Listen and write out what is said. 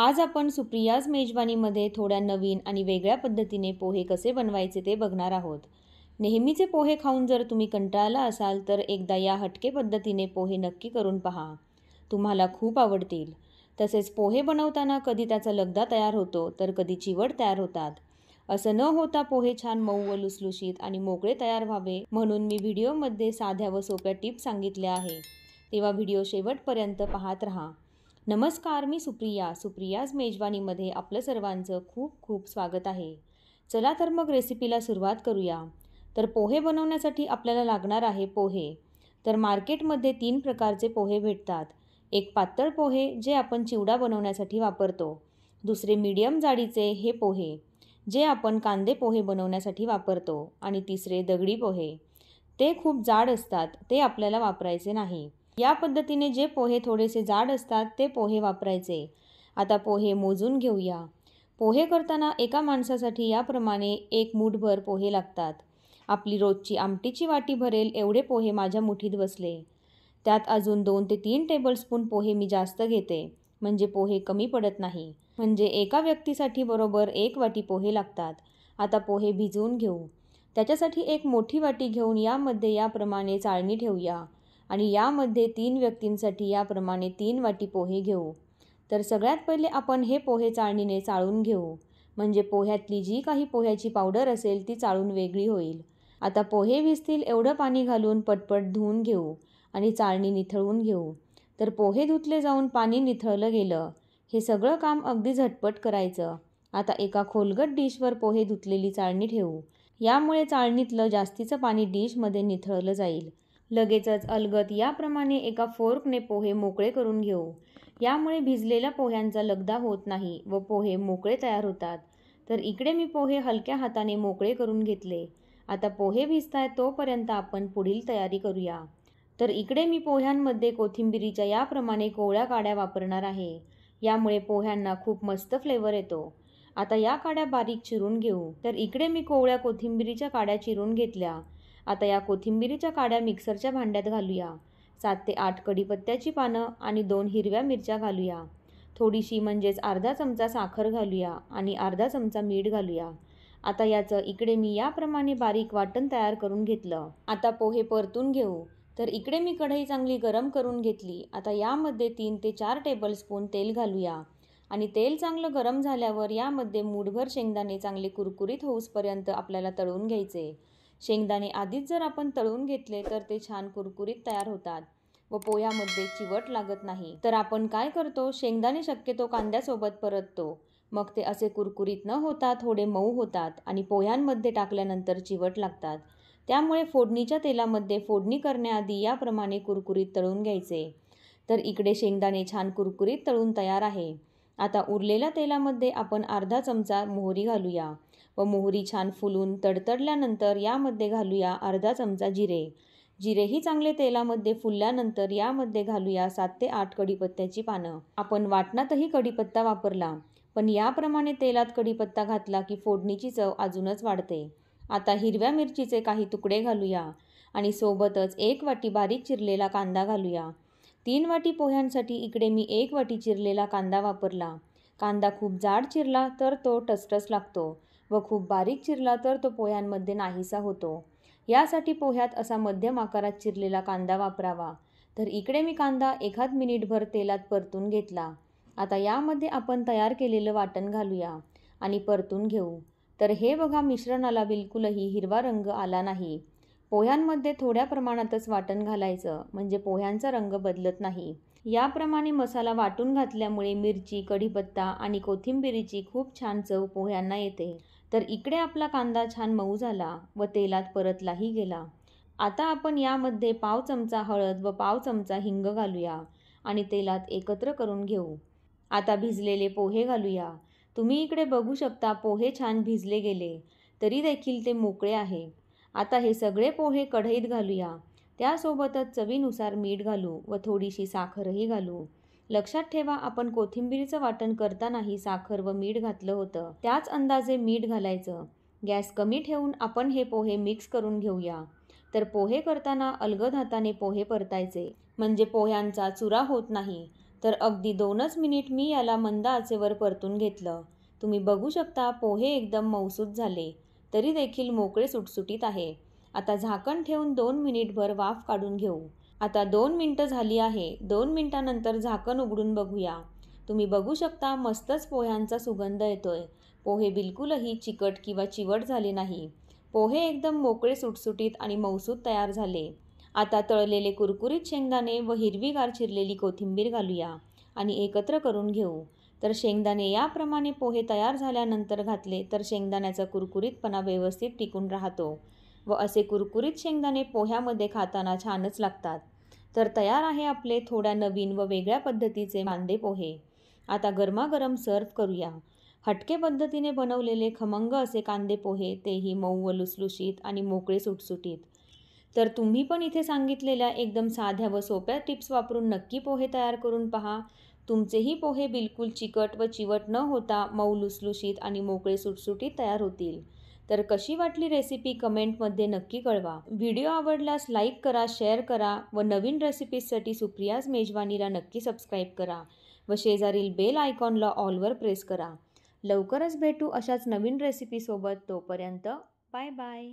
आज आपण सुप्रियाज मेजवानीमध्ये थोड्या नवीन आणि वेगळ्या पद्धतीने पोहे कसे बनवायचे ते बघणार आहोत नेहमीचे पोहे खाऊन जर तुम्ही कंटाळला असाल तर एकदा या हटके पद्धतीने पोहे नक्की करून पहा तुम्हाला खूप आवडतील तसेच पोहे बनवताना कधी त्याचा लगदा तयार होतो तर कधी चिवड तयार होतात असं न होता पोहे छान मऊ व लुसलुशीत आणि मोकळे तयार व्हावे म्हणून मी व्हिडिओमध्ये साध्या व सोप्या टिप्स सांगितल्या आहे तेव्हा व्हिडिओ शेवटपर्यंत पाहत राहा नमस्कार मी सुप्रिया सुप्रियाज मेजवानीमध्ये आपलं सर्वांचं खूप खूप स्वागत आहे चला तर मग रेसिपीला सुरुवात करूया तर पोहे बनवण्यासाठी आपल्याला लागणार आहे पोहे तर मार्केटमध्ये तीन प्रकारचे पोहे भेटतात एक पातळ पोहे जे आपण चिवडा बनवण्यासाठी वापरतो दुसरे मीडियम जाडीचे हे पोहे जे आपण कांदे पोहे बनवण्यासाठी वापरतो आणि तिसरे दगडी पोहे ते खूप जाड असतात ते आपल्याला वापरायचे नाही या पद्धतीने जे पोहे थोडेसे जाड असतात ते पोहे वापरायचे आता पोहे मोजून घेऊया पोहे करताना एका माणसासाठी याप्रमाणे एक मूठभर पोहे लागतात आपली रोजची आमटीची वाटी भरेल एवढे पोहे माझ्या मुठीत बसले त्यात अजून दोन ते तीन टेबलस्पून पोहे मी जास्त घेते म्हणजे पोहे कमी पडत नाही म्हणजे एका व्यक्तीसाठी बरोबर एक वाटी पोहे लागतात आता पोहे भिजवून घेऊ त्याच्यासाठी एक मोठी वाटी घेऊन यामध्ये याप्रमाणे चाळणी ठेवूया आणि यामध्ये तीन व्यक्तींसाठी याप्रमाणे तीन वाटी पोहे घेऊ तर सगळ्यात पहिले आपण हे पोहे चाळणीने चाळून घेऊ म्हणजे पोह्यातली जी काही पोह्याची पावडर असेल ती चाळून वेगळी होईल आता पोहे भिजतील एवढं पाणी घालून पटपट धुवून घेऊ आणि चाळणी निथळून घेऊ तर पोहे धुतले जाऊन पाणी निथळलं गेलं हे सगळं काम अगदी झटपट करायचं आता एका खोलगट डिशवर पोहे धुतलेली चाळणी ठेवू यामुळे चाळणीतलं जास्तीचं पाणी डिशमध्ये निथळलं जाईल लगेचच अलगत याप्रमाणे एका फोर्कने पोहे मोकळे करून घेऊ यामुळे भिजलेल्या पोह्यांचा लगदा होत नाही व पोहे मोकळे तयार होतात तर इकडे मी पोहे हलक्या हाताने मोकळे करून घेतले आता पोहे भिजताय तोपर्यंत आपण पुढील तयारी करूया तर इकडे मी पोह्यांमध्ये कोथिंबिरीच्या याप्रमाणे कोवळ्या काड्या वापरणार आहे यामुळे पोह्यांना खूप मस्त फ्लेवर येतो आता या काड्या बारीक चिरून घेऊ तर इकडे मी कोवळ्या कोथिंबिरीच्या काड्या चिरून घेतल्या आता या कोथिंबिरीच्या काड्या मिक्सरच्या भांड्यात घालूया सात ते आठ कढीपत्त्याची पानं आणि दोन हिरव्या मिरच्या घालूया थोडीशी म्हणजेच अर्धा चमचा साखर घालूया आणि अर्धा चमचा मीठ घालूया आता याचं इकडे मी याप्रमाणे बारीक वाटण तयार करून घेतलं आता पोहे परतून घेऊ तर इकडे मी कढई चांगली गरम करून घेतली आता यामध्ये तीन ते चार टेबलस्पून तेल घालूया आणि तेल चांगलं गरम झाल्यावर यामध्ये मूठभर शेंगदाणे चांगले कुरकुरीत होऊसपर्यंत आपल्याला तळून घ्यायचे शेंगदाणे आधीच जर आपण तळून घेतले तर ते छान कुरकुरीत तयार होतात व पोह्यामध्ये चिवट लागत नाही तर आपण काय करतो शेंगदाणे शक्यतो कांद्यासोबत परततो मग ते असे कुरकुरीत न होता थोडे मऊ होतात आणि पोह्यांमध्ये टाकल्यानंतर चिवट लागतात त्यामुळे फोडणीच्या तेलामध्ये फोडणी करण्याआधी याप्रमाणे कुरकुरीत तळून घ्यायचे तर इकडे शेंगदाणे छान कुरकुरीत तळून तयार आहे आता उरलेल्या तेलामध्ये आपण अर्धा चमचा मोहरी घालूया व मोहरी छान फुलून तडतडल्यानंतर यामध्ये घालूया अर्धा चमचा जिरे जिरेही चांगले तेलामध्ये फुलल्यानंतर यामध्ये घालूया सात ते आठ कढीपत्त्याची पानं आपण वाटणातही कढीपत्ता वापरला पण याप्रमाणे तेलात कढीपत्ता घातला की फोडणीची चव अजूनच वाढते आता हिरव्या मिरचीचे काही तुकडे घालूया आणि सोबतच एक वाटी बारीक चिरलेला कांदा घालूया तीन वाटी पोह्यांसाठी इकडे मी एक वाटी चिरलेला कांदा वापरला कांदा खूप जाड चिरला तर तो टसटस लागतो व खूप बारीक चिरला तर तो पोह्यांमध्ये नाहीसा होतो यासाठी पोह्यात असा मध्यम आकारात चिरलेला कांदा वापरावा तर इकडे मी कांदा एखाद मिनिटभर तेलात परतून घेतला आता यामध्ये आपण तयार केलेलं वाटण घालूया आणि परतून घेऊ तर हे बघा मिश्रणाला बिलकुलही हिरवा रंग आला नाही पोह्यांमध्ये थोड्या प्रमाणातच वाटण घालायचं म्हणजे पोह्यांचा रंग बदलत नाही याप्रमाणे मसाला वाटून घातल्यामुळे मिरची कढीपत्ता आणि कोथिंबिरीची खूप छान चव पोह्यांना येते तर इकडे आपला कांदा छान मऊ झाला व तेलात परतलाही गेला आता आपण यामध्ये पाव चमचा हळद व पाव चमचा हिंग घालूया आणि तेलात एकत्र करून घेऊ आता भिजलेले पोहे घालूया तुम्ही इकडे बघू शकता पोहे छान भिजले गेले तरी देखील ते मोकळे आहे आता हे सगळे पोहे कढईत घालूया त्यासोबतच चवीनुसार मीठ घालू व थोडीशी साखरही घालू लक्षात ठेवा आपण कोथिंबीरीचं वाटण करतानाही साखर व मीठ घातलं होतं त्याच अंदाजे मीठ घालायचं गॅस कमी ठेवून आपण हे पोहे मिक्स करून घेऊया तर पोहे करताना अलगद हाताने पोहे परतायचे म्हणजे पोह्यांचा चुरा होत नाही तर अगदी दोनच मिनिट मी याला मंद आचेवर परतून घेतलं तुम्ही बघू शकता पोहे एकदम मौसूद झाले तरी देखील मोकळे सुटसुटीत आहे आता झाकण ठेवून दोन मिनिटभर वाफ काढून घेऊ आता दोन मिनटं झाली आहे दोन मिनटानंतर झाकण उघडून बघूया तुम्ही बघू शकता मस्तच पोह्यांचा सुगंध येतोय पोहे बिलकुलही चिकट किंवा चिवट झाले नाही पोहे एकदम मोकळे सुटसुटीत आणि मौसूद तयार झाले आता तळलेले कुरकुरीत शेंगदाणे व हिरवीगार चिरलेली कोथिंबीर घालूया आणि एकत्र करून घेऊ तर शेंगदाणे याप्रमाणे पोहे तयार झाल्यानंतर घातले तर शेंगदाण्याचा कुरकुरीतपणा व्यवस्थित टिकून राहतो व असे कुरकुरीत शेंगदाणे पोह्यामध्ये खाताना छानच लागतात तर तयार आहे आपले थोड्या नवीन व वेगळ्या पद्धतीचे कांदे पोहे आता गरमागरम सर्व करूया हटके पद्धतीने बनवलेले खमंग असे कांदे पोहे तेही मऊ व लुसलुशीत आणि मोकळे सुटसुटीत तर तुम्ही पण इथे सांगितलेल्या एकदम साध्या व सोप्या टिप्स वापरून नक्की पोहे तयार करून पहा तुमचेही पोहे बिलकुल चिकट व चिवट न होता मऊ लुसलुशीत आणि मोकळे सुटसुटीत तयार होतील तर कशी वाटली रेसिपी कमेंटमध्ये नक्की कळवा व्हिडिओ आवडल्यास लाईक करा शेअर करा व नवीन रेसिपीजसाठी सुप्रियाज मेजवानीला नक्की सबस्क्राईब करा व शेजारील बेल आयकॉनला ऑलवर प्रेस करा लवकरच भेटू अशाच नवीन रेसिपीसोबत तोपर्यंत बाय बाय